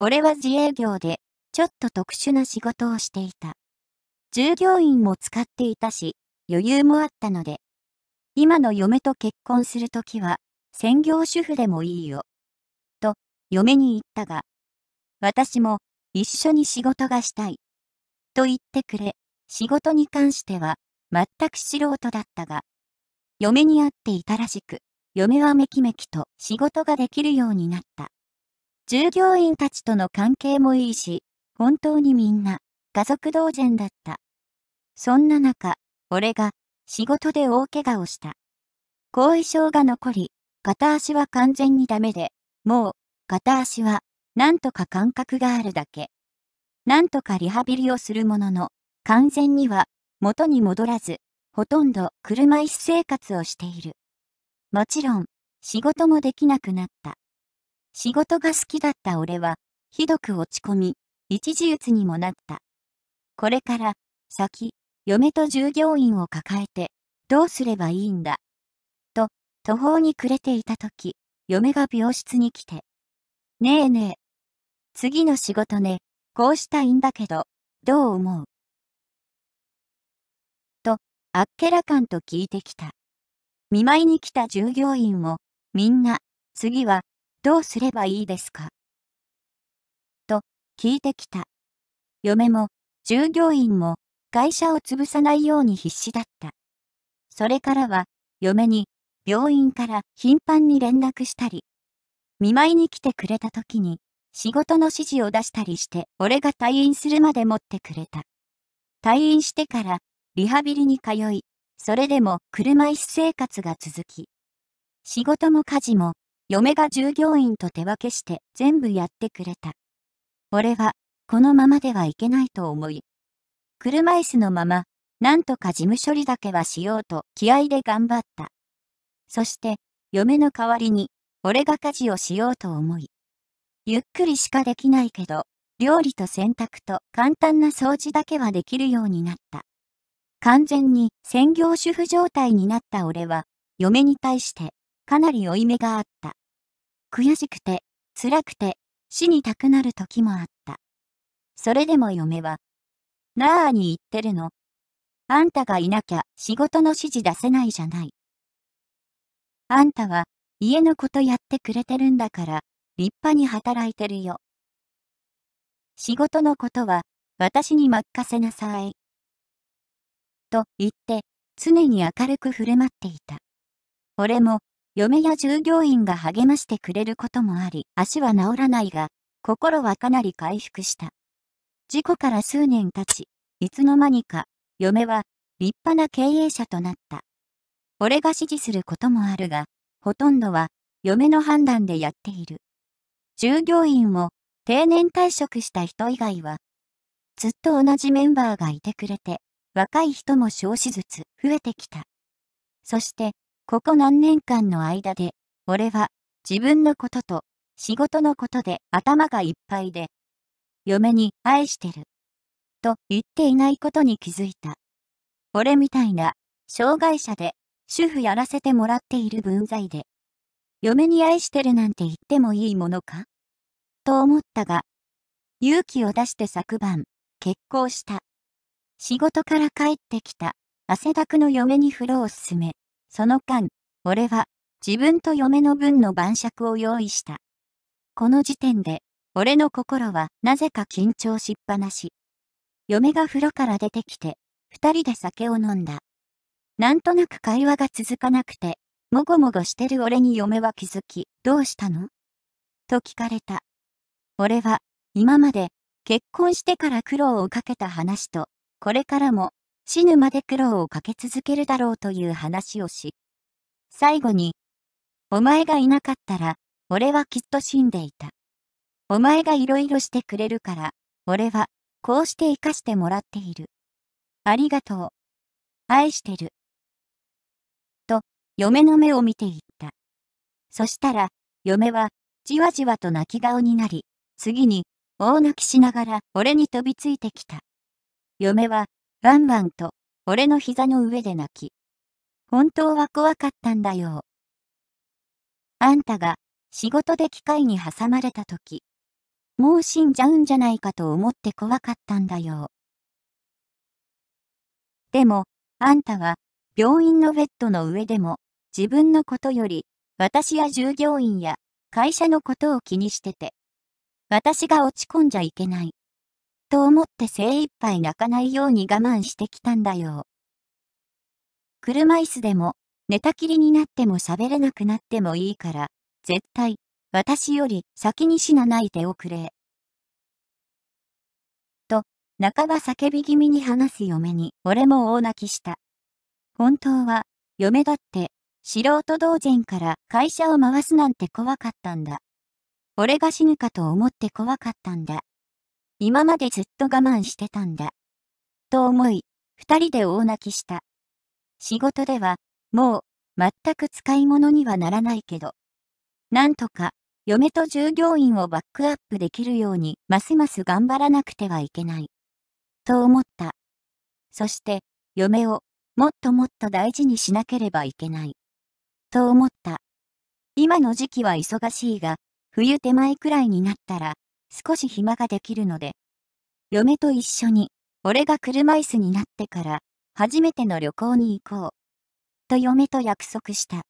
俺は自営業で、ちょっと特殊な仕事をしていた。従業員も使っていたし、余裕もあったので、今の嫁と結婚するときは、専業主婦でもいいよ。と、嫁に言ったが、私も一緒に仕事がしたい。と言ってくれ、仕事に関しては、全く素人だったが、嫁に会っていたらしく、嫁はめきめきと仕事ができるようになった。従業員たちとの関係もいいし、本当にみんな、家族同然だった。そんな中、俺が、仕事で大怪我をした。後遺症が残り、片足は完全にダメで、もう、片足は、なんとか感覚があるだけ。なんとかリハビリをするものの、完全には、元に戻らず、ほとんど車椅子生活をしている。もちろん、仕事もできなくなった。仕事が好きだった俺は、ひどく落ち込み、一時鬱にもなった。これから、先、嫁と従業員を抱えて、どうすればいいんだ。と、途方に暮れていた時、嫁が病室に来て。ねえねえ。次の仕事ね、こうしたいんだけど、どう思うと、あっけらかんと聞いてきた。見舞いに来た従業員も、みんな、次は、どうすればいいですかと聞いてきた。嫁も従業員も会社を潰さないように必死だった。それからは嫁に病院から頻繁に連絡したり、見舞いに来てくれた時に仕事の指示を出したりして俺が退院するまで持ってくれた。退院してからリハビリに通い、それでも車椅子生活が続き、仕事も家事も嫁が従業員と手分けして全部やってくれた。俺は、このままではいけないと思い、車椅子のまま、なんとか事務処理だけはしようと気合で頑張った。そして、嫁の代わりに、俺が家事をしようと思い。ゆっくりしかできないけど、料理と洗濯と簡単な掃除だけはできるようになった。完全に専業主婦状態になった俺は、嫁に対して、かなり負い目があった。悔しくて、辛くて、死にたくなる時もあった。それでも嫁は、なあに言ってるの。あんたがいなきゃ仕事の指示出せないじゃない。あんたは家のことやってくれてるんだから立派に働いてるよ。仕事のことは私に任せなさい。と言って常に明るく振る舞っていた。俺も嫁や従業員が励ましてくれることもあり、足は治らないが、心はかなり回復した。事故から数年経ち、いつの間にか、嫁は立派な経営者となった。俺が指示することもあるが、ほとんどは嫁の判断でやっている。従業員も定年退職した人以外は、ずっと同じメンバーがいてくれて、若い人も少子ずつ増えてきた。そして、ここ何年間の間で、俺は自分のことと仕事のことで頭がいっぱいで、嫁に愛してる。と言っていないことに気づいた。俺みたいな障害者で主婦やらせてもらっている分際で、嫁に愛してるなんて言ってもいいものかと思ったが、勇気を出して昨晩、結婚した。仕事から帰ってきた、汗だくの嫁に風呂を勧め、その間、俺は自分と嫁の分の晩酌を用意した。この時点で、俺の心はなぜか緊張しっぱなし。嫁が風呂から出てきて、二人で酒を飲んだ。なんとなく会話が続かなくて、もごもごしてる俺に嫁は気づき、どうしたのと聞かれた。俺は、今まで、結婚してから苦労をかけた話と、これからも死ぬまで苦労をかけ続けるだろうという話をし、最後に、お前がいなかったら、俺はきっと死んでいた。お前がいろいろしてくれるから、俺は、こうして生かしてもらっている。ありがとう。愛してる。と、嫁の目を見ていった。そしたら、嫁は、じわじわと泣き顔になり、次に、大泣きしながら俺に飛びついてきた。嫁は、ワンワンと、俺の膝の上で泣き。本当は怖かったんだよ。あんたが、仕事で機械に挟まれた時、もう死んじゃうんじゃないかと思って怖かったんだよ。でも、あんたは、病院のベッドの上でも、自分のことより、私や従業員や、会社のことを気にしてて、私が落ち込んじゃいけない。と思って精一杯泣かないように我慢してきたんだよ。車椅子でも、寝たきりになっても喋れなくなってもいいから、絶対、私より先に死なないでおくれ。と、半ば叫び気味に話す嫁に、俺も大泣きした。本当は、嫁だって、素人同然から会社を回すなんて怖かったんだ。俺が死ぬかと思って怖かったんだ。今までずっと我慢してたんだ。と思い、二人で大泣きした。仕事では、もう、全く使い物にはならないけど。なんとか、嫁と従業員をバックアップできるように、ますます頑張らなくてはいけない。と思った。そして、嫁を、もっともっと大事にしなければいけない。と思った。今の時期は忙しいが、冬手前くらいになったら、少し暇ができるので。嫁と一緒に、俺が車椅子になってから、初めての旅行に行こう。と嫁と約束した。